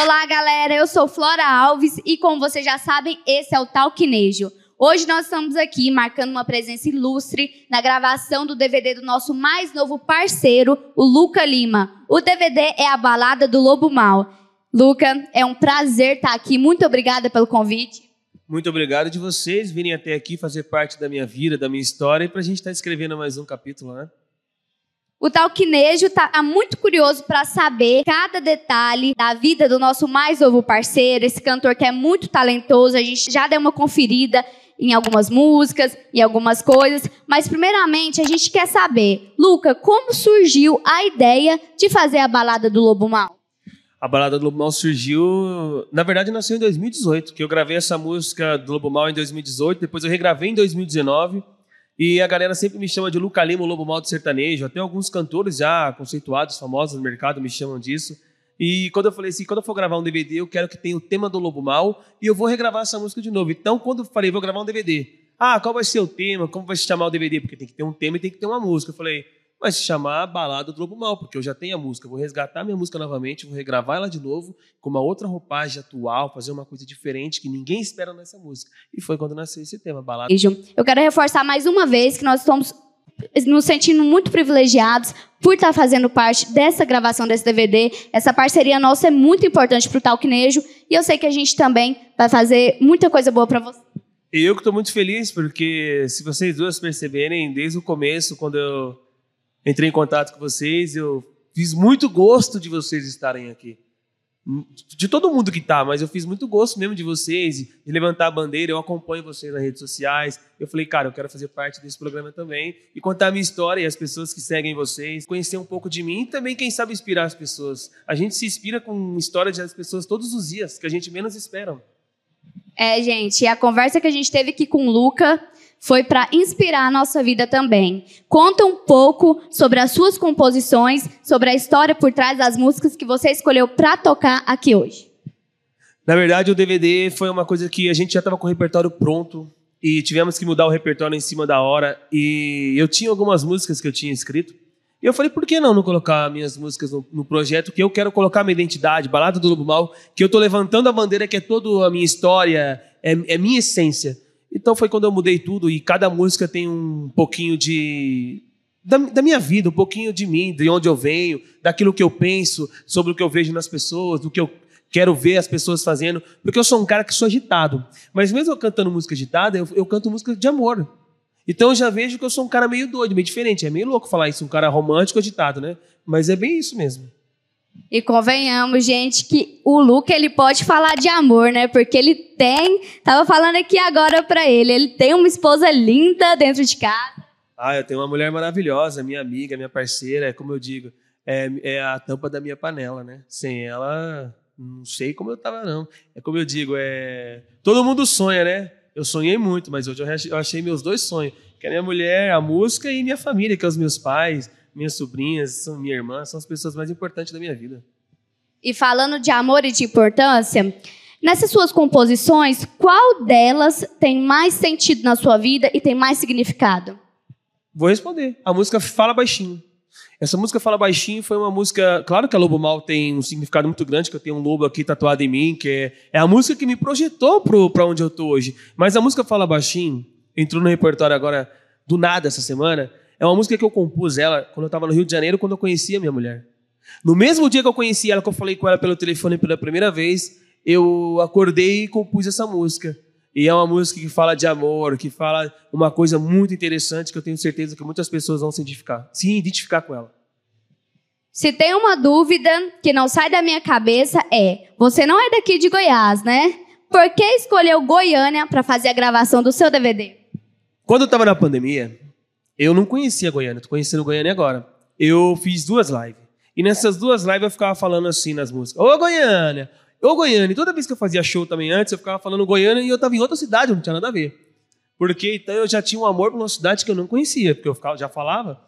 Olá, galera. Eu sou Flora Alves e, como vocês já sabem, esse é o Talquinejo. Hoje nós estamos aqui marcando uma presença ilustre na gravação do DVD do nosso mais novo parceiro, o Luca Lima. O DVD é a Balada do Lobo Mal. Luca, é um prazer estar aqui. Muito obrigada pelo convite. Muito obrigado de vocês virem até aqui fazer parte da minha vida, da minha história e para a gente estar tá escrevendo mais um capítulo, né? O talquinejo está tá muito curioso para saber cada detalhe da vida do nosso mais novo parceiro, esse cantor que é muito talentoso. A gente já deu uma conferida em algumas músicas, em algumas coisas, mas primeiramente a gente quer saber, Luca, como surgiu a ideia de fazer a balada do Lobo Mal? A balada do Lobo Mal surgiu, na verdade, nasceu em 2018, que eu gravei essa música do Lobo Mal em 2018, depois eu regravei em 2019. E a galera sempre me chama de Luca Lima, o Lobo Mal do Sertanejo. Até alguns cantores já conceituados, famosos no mercado, me chamam disso. E quando eu falei assim, quando eu for gravar um DVD, eu quero que tenha o tema do Lobo Mal e eu vou regravar essa música de novo. Então, quando eu falei, vou gravar um DVD. Ah, qual vai ser o tema? Como vai se chamar o DVD? Porque tem que ter um tema e tem que ter uma música. Eu falei, mas se chamar Balada do Lobo Mal, porque eu já tenho a música, vou resgatar minha música novamente, vou regravar ela de novo, com uma outra roupagem atual, fazer uma coisa diferente que ninguém espera nessa música. E foi quando nasceu esse tema, Balada. Eu quero reforçar mais uma vez que nós estamos nos sentindo muito privilegiados por estar fazendo parte dessa gravação desse DVD. Essa parceria nossa é muito importante para o Talquinejo e eu sei que a gente também vai fazer muita coisa boa para você. Eu que estou muito feliz, porque se vocês duas perceberem, desde o começo, quando eu entrei em contato com vocês, eu fiz muito gosto de vocês estarem aqui. De todo mundo que está, mas eu fiz muito gosto mesmo de vocês, de levantar a bandeira, eu acompanho vocês nas redes sociais. Eu falei, cara, eu quero fazer parte desse programa também e contar a minha história e as pessoas que seguem vocês, conhecer um pouco de mim e também, quem sabe, inspirar as pessoas. A gente se inspira com histórias das pessoas todos os dias, que a gente menos espera. É, gente, a conversa que a gente teve aqui com o Luca foi para inspirar a nossa vida também. Conta um pouco sobre as suas composições, sobre a história por trás das músicas que você escolheu para tocar aqui hoje. Na verdade, o DVD foi uma coisa que a gente já estava com o repertório pronto e tivemos que mudar o repertório em cima da hora. E eu tinha algumas músicas que eu tinha escrito. E eu falei, por que não, não colocar minhas músicas no, no, projeto que eu quero colocar minha identidade, Balada do Lobo Mal, que eu tô levantando a bandeira que é toda a minha história, é, é minha essência. Então foi quando eu mudei tudo e cada música tem um pouquinho de. Da, da, minha vida, um pouquinho de mim, de onde eu venho, daquilo que eu penso, sobre o que eu vejo nas pessoas, do que eu quero ver as pessoas fazendo, porque eu sou um cara que sou agitado. Mas mesmo eu cantando música agitada, eu, eu canto música de amor. Então eu já vejo que eu sou um cara meio doido, meio diferente. É meio louco falar isso, um cara romântico agitado, né? Mas é bem isso mesmo. E convenhamos, gente, que o Luca ele pode falar de amor, né? Porque ele tem, tava falando aqui agora para ele, ele tem uma esposa linda dentro de casa. Ah, eu tenho uma mulher maravilhosa, minha amiga, minha parceira, É como eu digo, é, é a tampa da minha panela, né? Sem ela, não sei como eu tava não. É como eu digo, é todo mundo sonha, né? Eu sonhei muito, mas hoje eu achei meus dois sonhos, que é a minha mulher, a música e minha família, que é os meus pais, minhas sobrinhas, são minha irmã, são as pessoas mais importantes da minha vida. E falando de amor e de importância, nessas suas composições, qual delas tem mais sentido na sua vida e tem mais significado? Vou responder. A música Fala Baixinho. Essa música Fala Baixinho foi uma música. Claro que a Lobo Mal tem um significado muito grande, que eu tenho um lobo aqui tatuado em mim, que é, é a música que me projetou para onde eu estou hoje. Mas a música Fala Baixinho entrou no repertório agora do nada essa semana. É uma música que eu compus ela quando eu estava no Rio de Janeiro, quando eu conhecia minha mulher. No mesmo dia que eu conheci ela, que eu falei com ela pelo telefone pela primeira vez, eu acordei e compus essa música. E é uma música que fala de amor, que fala uma coisa muito interessante que eu tenho certeza que muitas pessoas vão se identificar, se identificar com ela. Se tem uma dúvida que não sai da minha cabeça é: você não é daqui de Goiás, né? Por que escolheu Goiânia para fazer a gravação do seu DVD? Quando eu estava na pandemia, eu não conhecia Goiânia, tô conhecendo Goiânia agora. Eu fiz duas lives. E nessas duas lives eu ficava falando assim nas músicas: Ô Goiânia! Ô Goiânia! toda vez que eu fazia show também antes, eu ficava falando Goiânia e eu tava em outra cidade, não tinha nada a ver. Porque então eu já tinha um amor por uma cidade que eu não conhecia, porque eu ficava, já falava.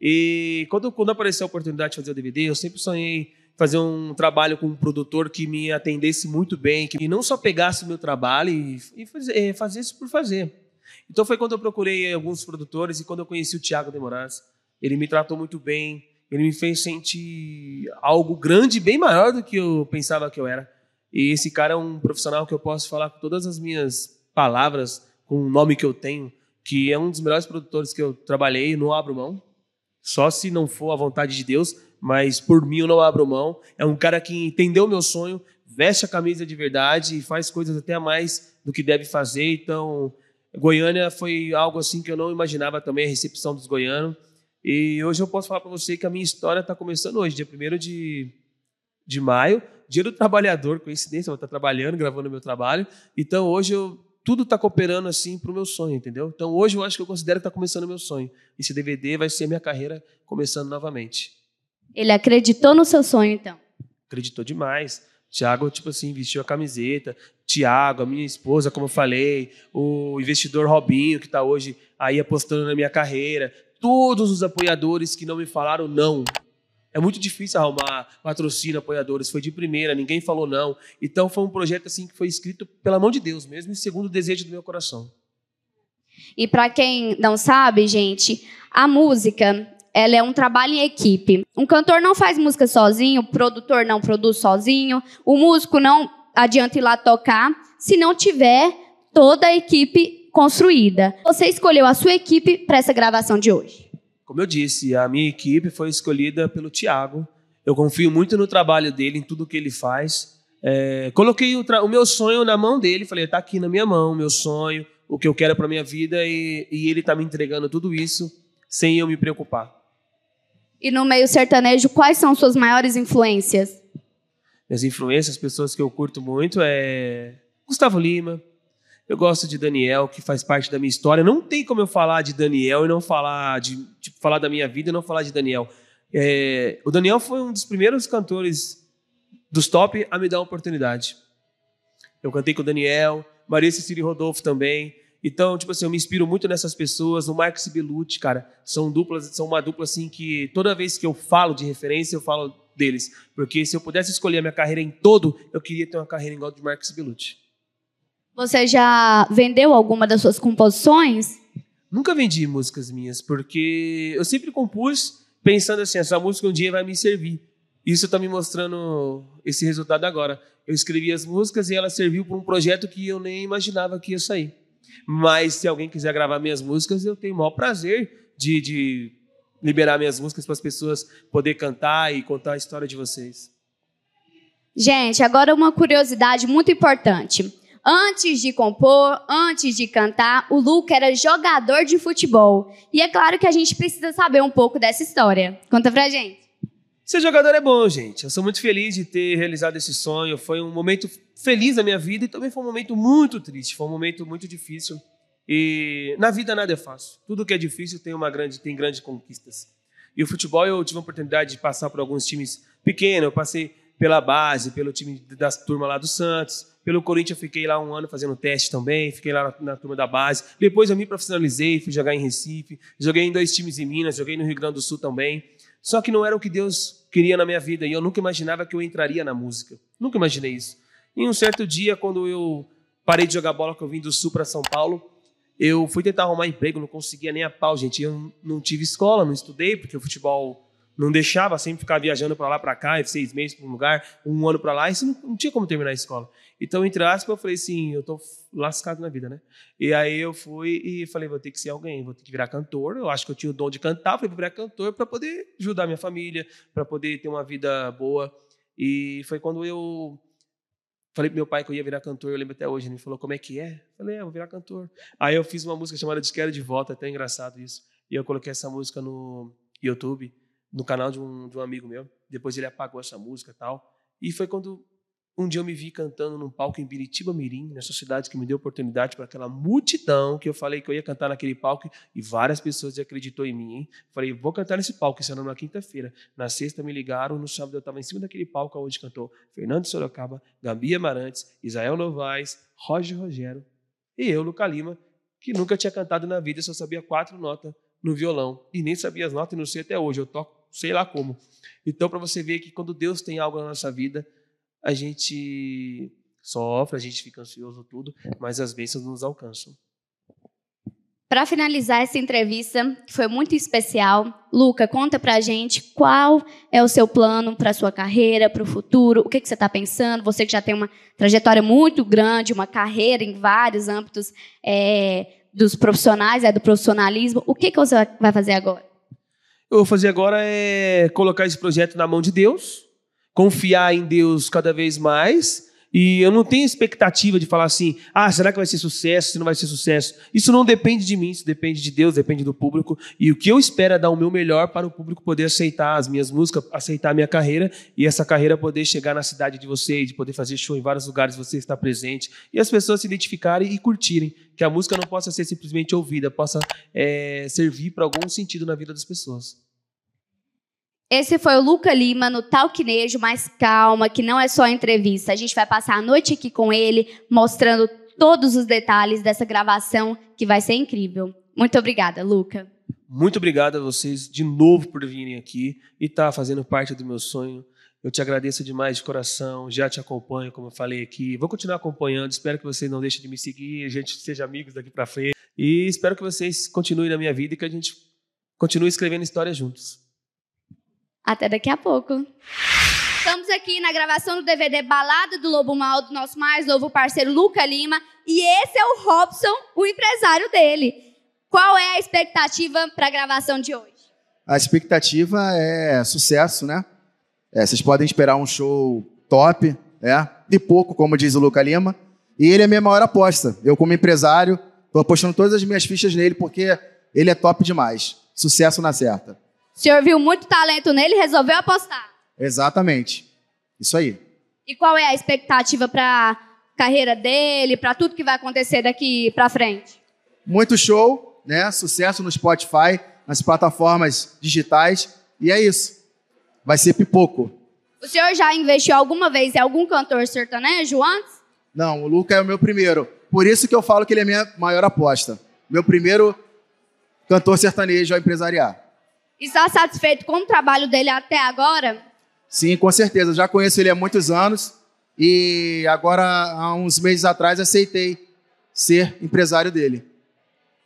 E quando, quando apareceu a oportunidade de fazer o DVD, eu sempre sonhei fazer um trabalho com um produtor que me atendesse muito bem, que não só pegasse o meu trabalho e, e fazer, eh, fazer isso por fazer. Então foi quando eu procurei alguns produtores e quando eu conheci o Thiago de Moraes, ele me tratou muito bem, ele me fez sentir algo grande, bem maior do que eu pensava que eu era. E esse cara é um profissional que eu posso falar com todas as minhas palavras, com o nome que eu tenho, que é um dos melhores produtores que eu trabalhei, não abro mão. Só se não for a vontade de Deus, mas por mim eu não abro mão. É um cara que entendeu o meu sonho, veste a camisa de verdade e faz coisas até mais do que deve fazer. Então, Goiânia foi algo assim que eu não imaginava também a recepção dos goianos. E hoje eu posso falar para você que a minha história está começando hoje, dia 1 de, de maio, dia do trabalhador, coincidência, eu vou estar tá trabalhando, gravando meu trabalho. Então hoje eu, tudo está cooperando assim para o meu sonho, entendeu? Então hoje eu acho que eu considero que está começando o meu sonho. Esse DVD vai ser minha carreira começando novamente. Ele acreditou no seu sonho, então? Acreditou demais. Tiago, tipo assim, vestiu a camiseta. Tiago, a minha esposa, como eu falei, o investidor Robinho, que está hoje aí apostando na minha carreira, todos os apoiadores que não me falaram não. É muito difícil arrumar patrocínio, apoiadores. Foi de primeira, ninguém falou não. Então foi um projeto assim que foi escrito pela mão de Deus mesmo e segundo o desejo do meu coração. E para quem não sabe, gente, a música ela é um trabalho em equipe. Um cantor não faz música sozinho, o produtor não produz sozinho, o músico não adianta ir lá tocar se não tiver toda a equipe construída. Você escolheu a sua equipe para essa gravação de hoje? Como eu disse, a minha equipe foi escolhida pelo Tiago. Eu confio muito no trabalho dele, em tudo que ele faz. É, coloquei o, o, meu sonho na mão dele, falei, está aqui na minha mão, meu sonho, o que eu quero para minha vida, e, e ele está me entregando tudo isso sem eu me preocupar. E no meio sertanejo, quais são suas maiores influências? Minhas influências, pessoas que eu curto muito é Gustavo Lima. Eu gosto de Daniel, que faz parte da minha história. Não tem como eu falar de Daniel e não falar de tipo, falar da minha vida e não falar de Daniel. É, o Daniel foi um dos primeiros cantores dos top a me dar uma oportunidade. Eu cantei com o Daniel, Maria Cecília Rodolfo também. Então, tipo assim, eu me inspiro muito nessas pessoas. O Marcos Bellucci, cara, são duplas, são uma dupla assim que toda vez que eu falo de referência, eu falo deles. Porque se eu pudesse escolher a minha carreira em todo, eu queria ter uma carreira igual a de Marcos Bellucci. Você já vendeu alguma das suas composições? Nunca vendi músicas minhas, porque eu sempre compus pensando assim, essa música um dia vai me servir. Isso está me mostrando esse resultado agora. Eu escrevi as músicas e ela serviu para um projeto que eu nem imaginava que ia sair. Mas se alguém quiser gravar minhas músicas, eu tenho o maior prazer de, de liberar minhas músicas para as pessoas poder cantar e contar a história de vocês. Gente, agora uma curiosidade muito importante. Antes de compor, antes de cantar, o Luca era jogador de futebol. E é claro que a gente precisa saber um pouco dessa história. Conta pra gente. Ser jogador é bom, gente. Eu sou muito feliz de ter realizado esse sonho. Foi um momento feliz na minha vida e também foi um momento muito triste, foi um momento muito difícil. E na vida nada é fácil. Tudo que é difícil tem uma grande, tem grandes conquistas. E o futebol eu tive a oportunidade de passar por alguns times pequenos, eu passei pela base, pelo time das turma lá do Santos, pelo Corinthians eu fiquei lá um ano fazendo teste também, fiquei lá na, na turma da base. Depois eu me profissionalizei, fui jogar em Recife, joguei em dois times em Minas, joguei no Rio Grande do Sul também. Só que não era o que Deus queria na minha vida e eu nunca imaginava que eu entraria na música. Nunca imaginei isso. Em um certo dia, quando eu parei de jogar bola, que eu vim do Sul para São Paulo, eu fui tentar arrumar emprego, não conseguia nem a pau, gente. Eu não tive escola, não estudei, porque o futebol não deixava, sempre ficava viajando para lá, para cá, seis meses para um lugar, um ano para lá, e não, não, tinha como terminar a escola. Então, entre aspas, eu falei assim, eu tô lascado na vida, né? E aí eu fui e falei, vou ter que ser alguém, vou ter que virar cantor. Eu acho que eu tinha o dom de cantar, falei, vou virar cantor para poder ajudar minha família, para poder ter uma vida boa. E foi quando eu Falei pro meu pai que eu ia virar cantor, eu lembro até hoje. Ele me falou, como é que é? Falei, é, vou virar cantor. Aí eu fiz uma música chamada De Quero de Volta, até engraçado isso. E eu coloquei essa música no YouTube, no canal de um, de um amigo meu. Depois ele apagou essa música e tal. E foi quando um dia eu me vi cantando num palco em Biritiba Mirim, nessa cidade que me deu oportunidade para aquela multidão que eu falei que eu ia cantar naquele palco e várias pessoas acreditou em mim. Hein? Falei, vou cantar nesse palco, isso era na quinta-feira. Na sexta me ligaram, no sábado eu estava em cima daquele palco onde cantou Fernando Sorocaba, Gabi Amarantes, Israel Novaes, Roger Rogério e eu, Luca Lima, que nunca tinha cantado na vida, só sabia quatro notas no violão e nem sabia as notas e não sei até hoje, eu toco sei lá como. Então, para você ver que quando Deus tem algo na nossa vida, a gente sofre, a gente fica ansioso, tudo, mas as bênçãos nos alcançam. Para finalizar essa entrevista, que foi muito especial, Luca, conta para a gente qual é o seu plano para sua carreira, para o futuro, o que, que você está pensando, você que já tem uma trajetória muito grande, uma carreira em vários âmbitos é, dos profissionais, é, do profissionalismo, o que, que você vai fazer agora? Eu vou fazer agora é colocar esse projeto na mão de Deus, confiar em Deus cada vez mais. E eu não tenho expectativa de falar assim, ah, será que vai ser sucesso, se não vai ser sucesso. Isso não depende de mim, isso depende de Deus, depende do público. E o que eu espero é dar o meu melhor para o público poder aceitar as minhas músicas, aceitar a minha carreira e essa carreira poder chegar na cidade de vocês, de poder fazer show em vários lugares, você estar presente e as pessoas se identificarem e curtirem. Que a música não possa ser simplesmente ouvida, possa é, servir para algum sentido na vida das pessoas. Esse foi o Luca Lima no Talquinejo, mas calma, que não é só entrevista. A gente vai passar a noite aqui com ele, mostrando todos os detalhes dessa gravação, que vai ser incrível. Muito obrigada, Luca. Muito obrigado a vocês de novo por virem aqui e estar tá fazendo parte do meu sonho. Eu te agradeço demais de coração, já te acompanho, como eu falei aqui. Vou continuar acompanhando, espero que vocês não deixem de me seguir, a gente seja amigos daqui para frente. E espero que vocês continuem na minha vida e que a gente continue escrevendo histórias juntos. Até daqui a pouco. Estamos aqui na gravação do DVD Balada do Lobo Mal, do nosso mais novo parceiro Luca Lima. E esse é o Robson, o empresário dele. Qual é a expectativa para a gravação de hoje? A expectativa é sucesso, né? É, vocês podem esperar um show top, é, de pouco, como diz o Luca Lima. E ele é a minha maior aposta. Eu, como empresário, estou apostando todas as minhas fichas nele porque ele é top demais. Sucesso na certa. O senhor viu muito talento nele e resolveu apostar. Exatamente. Isso aí. E qual é a expectativa para a carreira dele, para tudo que vai acontecer daqui para frente? Muito show, né? Sucesso no Spotify, nas plataformas digitais. E é isso. Vai ser pipoco. O senhor já investiu alguma vez em algum cantor sertanejo antes? Não, o Luca é o meu primeiro. Por isso que eu falo que ele é minha maior aposta. Meu primeiro cantor sertanejo a empresariar. Está satisfeito com o trabalho dele até agora? Sim, com certeza. já conheço ele há muitos anos e agora, há uns meses atrás, aceitei ser empresário dele.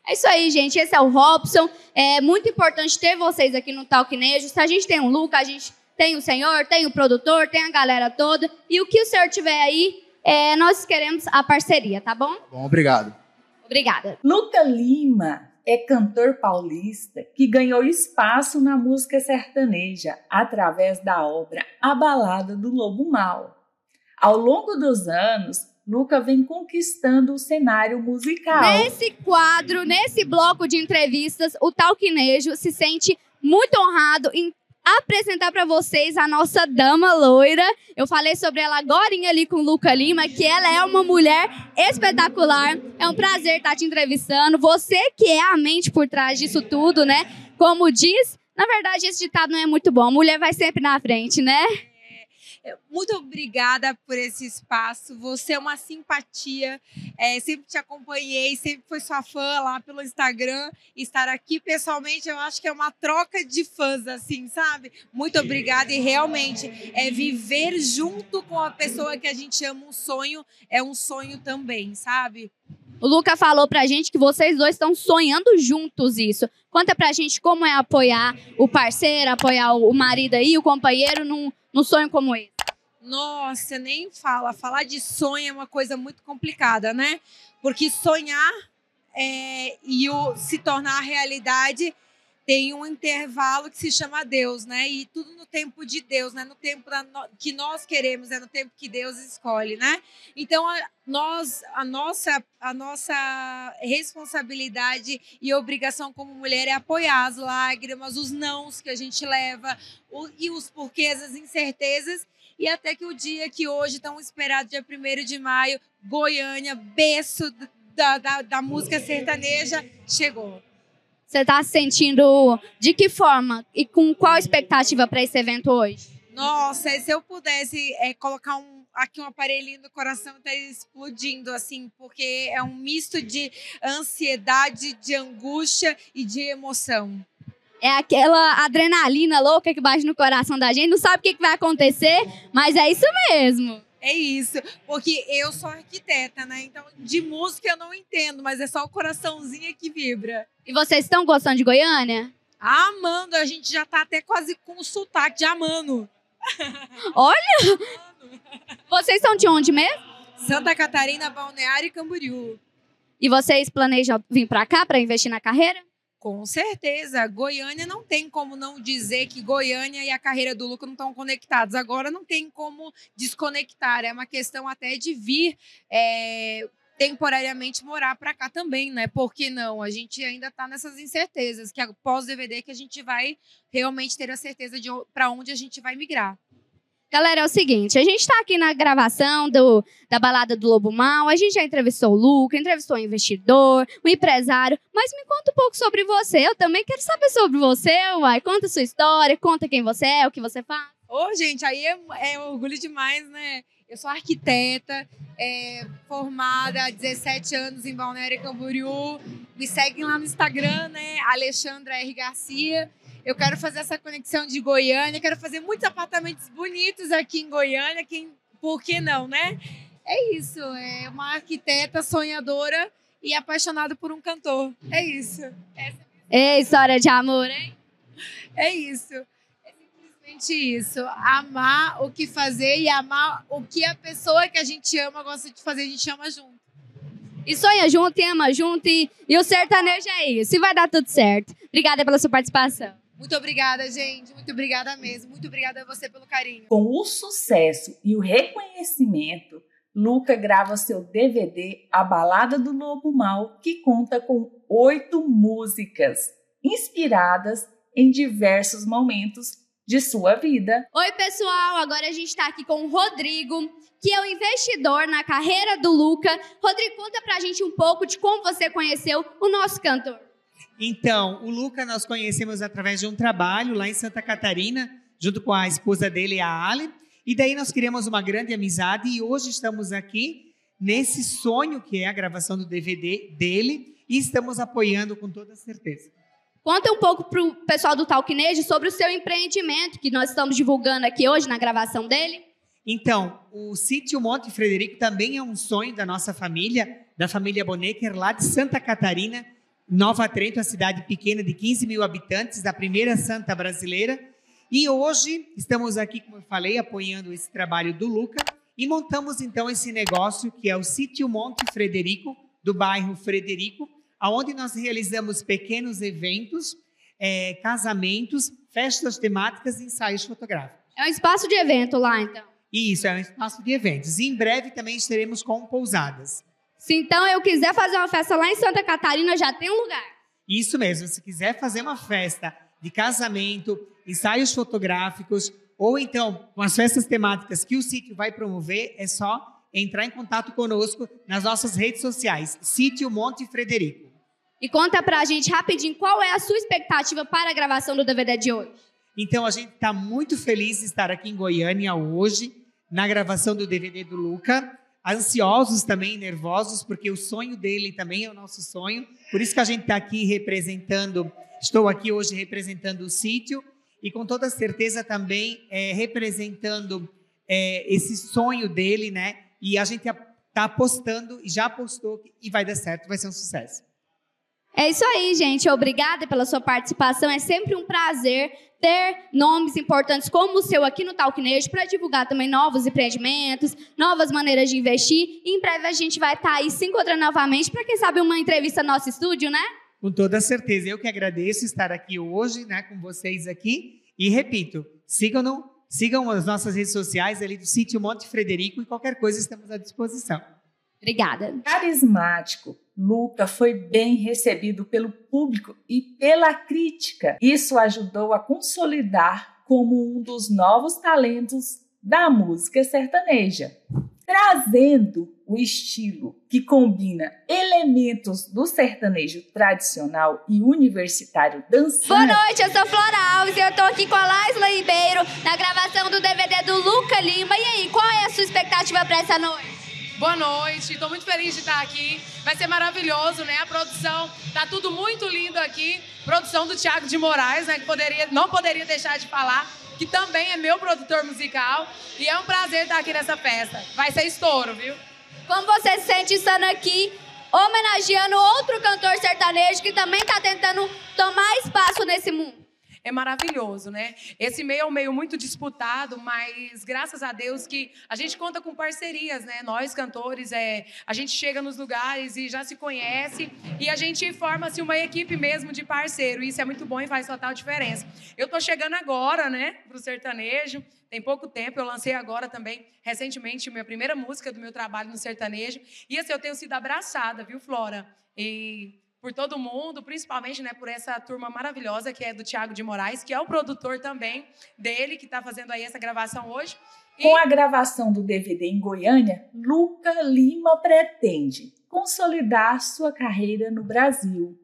É isso aí, gente. Esse é o Robson. É muito importante ter vocês aqui no Talk Nejo. Se a gente tem o Luca, a gente tem o senhor, tem o produtor, tem a galera toda. E o que o senhor tiver aí, é, nós queremos a parceria, tá bom? Bom, obrigado. Obrigada. Luca Lima é cantor paulista que ganhou espaço na música sertaneja através da obra A Balada do Lobo Mal. Ao longo dos anos, Luca vem conquistando o cenário musical. Nesse quadro, nesse bloco de entrevistas, o talquinejo se sente muito honrado em apresentar para vocês a nossa dama loira. Eu falei sobre ela agora ali com o Luca Lima, que ela é uma mulher espetacular. É um prazer estar te entrevistando. Você que é a mente por trás disso tudo, né? Como diz, na verdade esse ditado não é muito bom. mulher vai sempre na frente, né? É, muito obrigada por esse espaço. Você é uma simpatia. É, sempre te acompanhei, sempre foi sua fã lá pelo Instagram. Estar aqui pessoalmente, eu acho que é uma troca de fãs, assim, sabe? Muito obrigada. E realmente, é viver junto com a pessoa que a gente ama um sonho, é um sonho também, sabe? O Luca falou pra gente que vocês dois estão sonhando juntos isso. Conta pra gente como é apoiar o parceiro, apoiar o marido aí, o companheiro num, num sonho como esse? Nossa, nem fala. Falar de sonho é uma coisa muito complicada, né? Porque sonhar é, e o, se tornar realidade tem um intervalo que se chama Deus, né? E tudo no tempo de Deus, né? No tempo no... que nós queremos, é né? no tempo que Deus escolhe, né? Então a, nós, a nossa, a nossa responsabilidade e obrigação como mulher é apoiar as lágrimas, os nãos que a gente leva o... e os porquês, as incertezas. E até que o dia que hoje, tão esperado, dia 1 de maio, Goiânia, berço da, da, da música sertaneja, chegou. Você está se sentindo de que forma e com qual expectativa para esse evento hoje? Nossa, se eu pudesse é, colocar um, aqui um aparelhinho no coração, tá explodindo, assim, porque é um misto de ansiedade, de angústia e de emoção. É aquela adrenalina louca que bate no coração da gente, não sabe o que vai acontecer, mas é isso mesmo. É isso, porque eu sou arquiteta, né? Então, de música eu não entendo, mas é só o coraçãozinho que vibra. E vocês estão gostando de Goiânia? Amando, a gente já tá até quase com o sotaque de Amano. Olha! Vocês são de onde mesmo? Santa Catarina, Balneário e Camboriú. E vocês planejam vir para cá para investir na carreira? Com certeza. Goiânia não tem como não dizer que Goiânia e a carreira do Luca não estão conectados. Agora não tem como desconectar. É uma questão até de vir é, temporariamente morar para cá também, né? Porque não, a gente ainda está nessas incertezas, que após é o DVD que a gente vai realmente ter a certeza de para onde a gente vai migrar. Galera, é o seguinte, a gente está aqui na gravação do, da balada do Lobo Mal, a gente já entrevistou o Luca, entrevistou o um investidor, o um empresário, mas me conta um pouco sobre você, eu também quero saber sobre você, uai, conta a sua história, conta quem você é, o que você faz. Ô, gente, aí é, é, orgulho demais, né? Eu sou arquiteta, é, formada há 17 anos em Balneário Camboriú, me seguem lá no Instagram, né, Alexandra R. Garcia, eu quero fazer essa conexão de Goiânia, quero fazer muitos apartamentos bonitos aqui em Goiânia, quem, por que não, né? É isso, é uma arquiteta sonhadora e apaixonada por um cantor. É isso. Essa é, história de amor, hein? É isso. É simplesmente isso. Amar o que fazer e amar o que a pessoa que a gente ama gosta de fazer, a gente ama junto. E sonha junto, e ama junto, e, e o sertanejo é isso. E vai dar tudo certo. Obrigada pela sua participação. Muito obrigada, gente. Muito obrigada mesmo. Muito obrigada a você pelo carinho. Com o sucesso e o reconhecimento, Luca grava seu DVD A Balada do Lobo Mal, que conta com oito músicas inspiradas em diversos momentos de sua vida. Oi, pessoal! Agora a gente está aqui com o Rodrigo, que é o investidor na carreira do Luca. Rodrigo, conta pra gente um pouco de como você conheceu o nosso cantor. Então, o Luca nós conhecemos através de um trabalho lá em Santa Catarina, junto com a esposa dele, a Ali. E daí nós criamos uma grande amizade e hoje estamos aqui nesse sonho que é a gravação do DVD dele e estamos apoiando com toda certeza. Conta um pouco para o pessoal do Talquinejo sobre o seu empreendimento que nós estamos divulgando aqui hoje na gravação dele. Então, o sítio Monte Frederico também é um sonho da nossa família, da família Bonecker, lá de Santa Catarina Nova Trento, a cidade pequena de 15 mil habitantes, da primeira santa brasileira. E hoje estamos aqui, como eu falei, apoiando esse trabalho do Luca e montamos então esse negócio que é o Sítio Monte Frederico, do bairro Frederico, aonde nós realizamos pequenos eventos, é, casamentos, festas temáticas e ensaios fotográficos. É um espaço de evento lá, então. Isso, é um espaço de eventos. E em breve também estaremos com pousadas. Se então eu quiser fazer uma festa lá em Santa Catarina, já tem um lugar. Isso mesmo. Se quiser fazer uma festa de casamento, ensaios fotográficos ou então com as festas temáticas que o sítio vai promover, é só entrar em contato conosco nas nossas redes sociais, Sítio Monte Frederico. E conta pra gente rapidinho qual é a sua expectativa para a gravação do DVD de hoje. Então a gente está muito feliz de estar aqui em Goiânia hoje na gravação do DVD do Luca ansiosos também, nervosos, porque o sonho dele também é o nosso sonho. Por isso que a gente está aqui representando, estou aqui hoje representando o sítio e com toda certeza também é, representando é, esse sonho dele, né? E a gente está apostando e já apostou e vai dar certo, vai ser um sucesso. É isso aí, gente. Obrigada pela sua participação. É sempre um prazer ter nomes importantes como o seu aqui no Talknejo para divulgar também novos empreendimentos, novas maneiras de investir. E em breve a gente vai estar tá aí se encontrando novamente para quem sabe uma entrevista no nosso estúdio, né? Com toda certeza. Eu que agradeço estar aqui hoje, né, com vocês aqui. E repito, sigam no Sigam as nossas redes sociais ali do Sítio Monte Frederico e qualquer coisa estamos à disposição. Obrigada. Carismático, Luca foi bem recebido pelo público e pela crítica. Isso ajudou a consolidar como um dos novos talentos da música sertaneja, trazendo o estilo que combina elementos do sertanejo tradicional e universitário dançando. Boa noite, eu sou Flora Alves e eu tô aqui com a Laisla Ribeiro na gravação do DVD do Luca Lima. E aí, qual é a sua expectativa para essa noite? Boa noite, estou muito feliz de estar aqui. Vai ser maravilhoso, né? A produção tá tudo muito lindo aqui. Produção do Thiago de Moraes, né? Que poderia, não poderia deixar de falar, que também é meu produtor musical. E é um prazer estar aqui nessa festa. Vai ser estouro, viu? Como você se sente estando aqui homenageando outro cantor sertanejo que também está tentando tomar espaço nesse mundo? é maravilhoso, né? Esse meio é um meio muito disputado, mas graças a Deus que a gente conta com parcerias, né? Nós cantores, é, a gente chega nos lugares e já se conhece e a gente forma-se uma equipe mesmo de parceiro. Isso é muito bom e faz total diferença. Eu tô chegando agora, né, pro sertanejo. Tem pouco tempo, eu lancei agora também, recentemente, minha primeira música do meu trabalho no sertanejo. E assim, eu tenho sido abraçada, viu, Flora? E por todo mundo, principalmente né, por essa turma maravilhosa que é do Tiago de Moraes, que é o produtor também dele, que está fazendo aí essa gravação hoje. E... Com a gravação do DVD em Goiânia, Luca Lima pretende consolidar sua carreira no Brasil.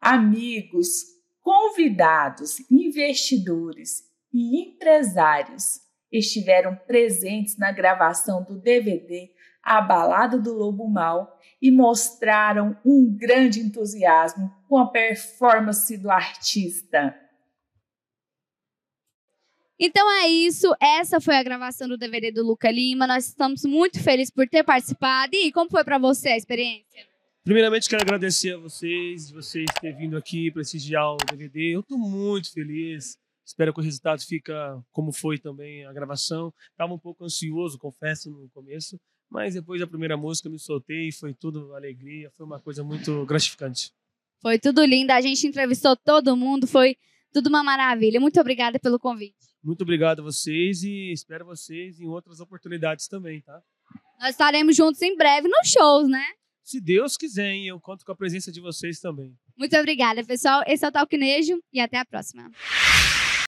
Amigos, convidados, investidores e empresários estiveram presentes na gravação do DVD a Balada do Lobo Mal e mostraram um grande entusiasmo com a performance do artista. Então é isso, essa foi a gravação do DVD do Luca Lima. Nós estamos muito felizes por ter participado. E como foi para você a experiência? Primeiramente, quero agradecer a vocês, vocês terem vindo aqui prestigiar o DVD. Eu estou muito feliz. Espero que o resultado fica como foi também a gravação. Estava um pouco ansioso, confesso, no começo, mas depois da primeira música eu me soltei, e foi tudo alegria, foi uma coisa muito gratificante. Foi tudo lindo, a gente entrevistou todo mundo, foi tudo uma maravilha. Muito obrigada pelo convite. Muito obrigado a vocês e espero vocês em outras oportunidades também, tá? Nós estaremos juntos em breve nos shows, né? Se Deus quiser, hein? eu conto com a presença de vocês também. Muito obrigada, pessoal. Esse é o Nejo e até a próxima.